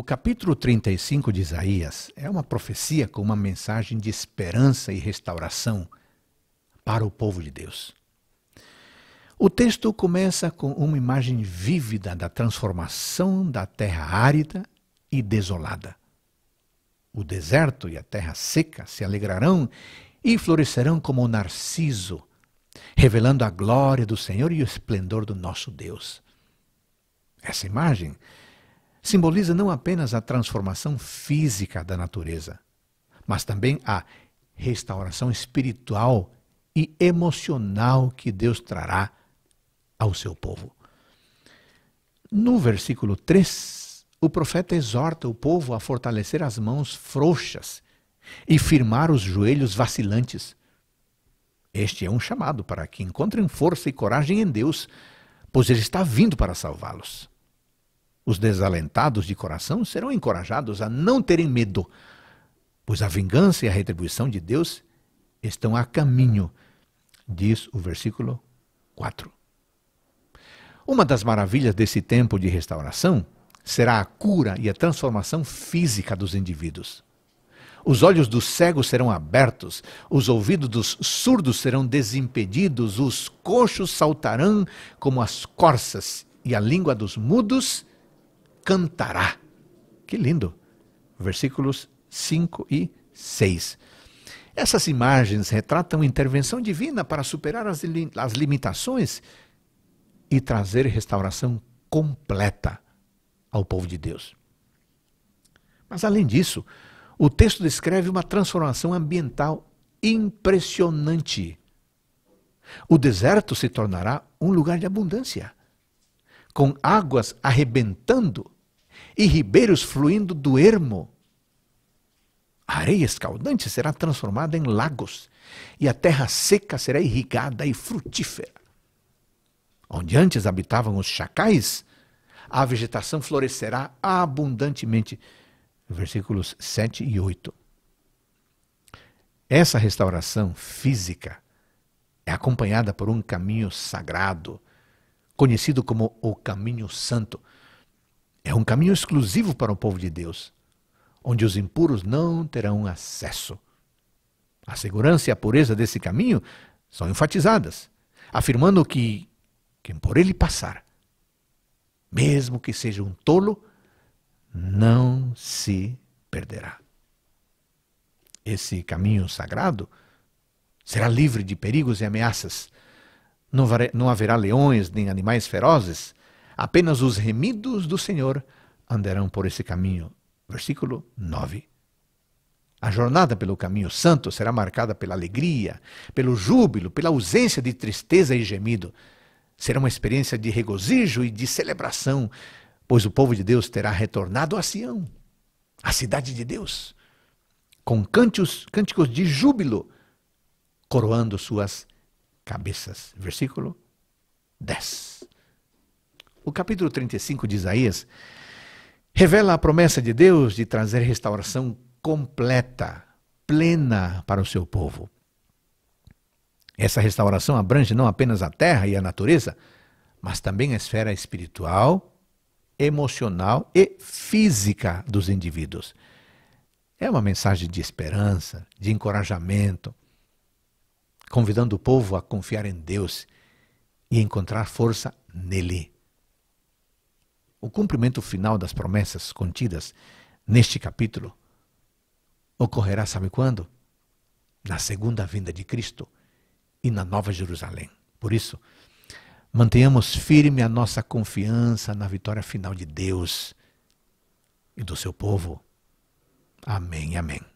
O capítulo 35 de Isaías é uma profecia com uma mensagem de esperança e restauração para o povo de Deus. O texto começa com uma imagem vívida da transformação da terra árida e desolada. O deserto e a terra seca se alegrarão e florescerão como o narciso, revelando a glória do Senhor e o esplendor do nosso Deus. Essa imagem simboliza não apenas a transformação física da natureza, mas também a restauração espiritual e emocional que Deus trará ao seu povo. No versículo 3, o profeta exorta o povo a fortalecer as mãos frouxas e firmar os joelhos vacilantes. Este é um chamado para que encontrem força e coragem em Deus, pois Ele está vindo para salvá-los. Os desalentados de coração serão encorajados a não terem medo, pois a vingança e a retribuição de Deus estão a caminho, diz o versículo 4. Uma das maravilhas desse tempo de restauração será a cura e a transformação física dos indivíduos. Os olhos dos cegos serão abertos, os ouvidos dos surdos serão desimpedidos, os coxos saltarão como as corças e a língua dos mudos cantará. Que lindo! Versículos 5 e 6. Essas imagens retratam intervenção divina para superar as, as limitações e trazer restauração completa ao povo de Deus. Mas além disso, o texto descreve uma transformação ambiental impressionante. O deserto se tornará um lugar de abundância com águas arrebentando e ribeiros fluindo do ermo. A areia escaldante será transformada em lagos, e a terra seca será irrigada e frutífera. Onde antes habitavam os chacais, a vegetação florescerá abundantemente. Versículos 7 e 8. Essa restauração física é acompanhada por um caminho sagrado conhecido como o caminho santo. É um caminho exclusivo para o povo de Deus, onde os impuros não terão acesso. A segurança e a pureza desse caminho são enfatizadas, afirmando que quem por ele passar, mesmo que seja um tolo, não se perderá. Esse caminho sagrado será livre de perigos e ameaças, não haverá leões nem animais ferozes, apenas os remidos do Senhor andarão por esse caminho. Versículo 9. A jornada pelo caminho santo será marcada pela alegria, pelo júbilo, pela ausência de tristeza e gemido. Será uma experiência de regozijo e de celebração, pois o povo de Deus terá retornado a Sião, a cidade de Deus, com cânticos, cânticos de júbilo, coroando suas cabeças. Versículo 10. O capítulo 35 de Isaías revela a promessa de Deus de trazer restauração completa, plena para o seu povo. Essa restauração abrange não apenas a terra e a natureza, mas também a esfera espiritual, emocional e física dos indivíduos. É uma mensagem de esperança, de encorajamento, convidando o povo a confiar em Deus e encontrar força nele. O cumprimento final das promessas contidas neste capítulo ocorrerá, sabe quando? Na segunda vinda de Cristo e na Nova Jerusalém. Por isso, mantenhamos firme a nossa confiança na vitória final de Deus e do seu povo. Amém, amém.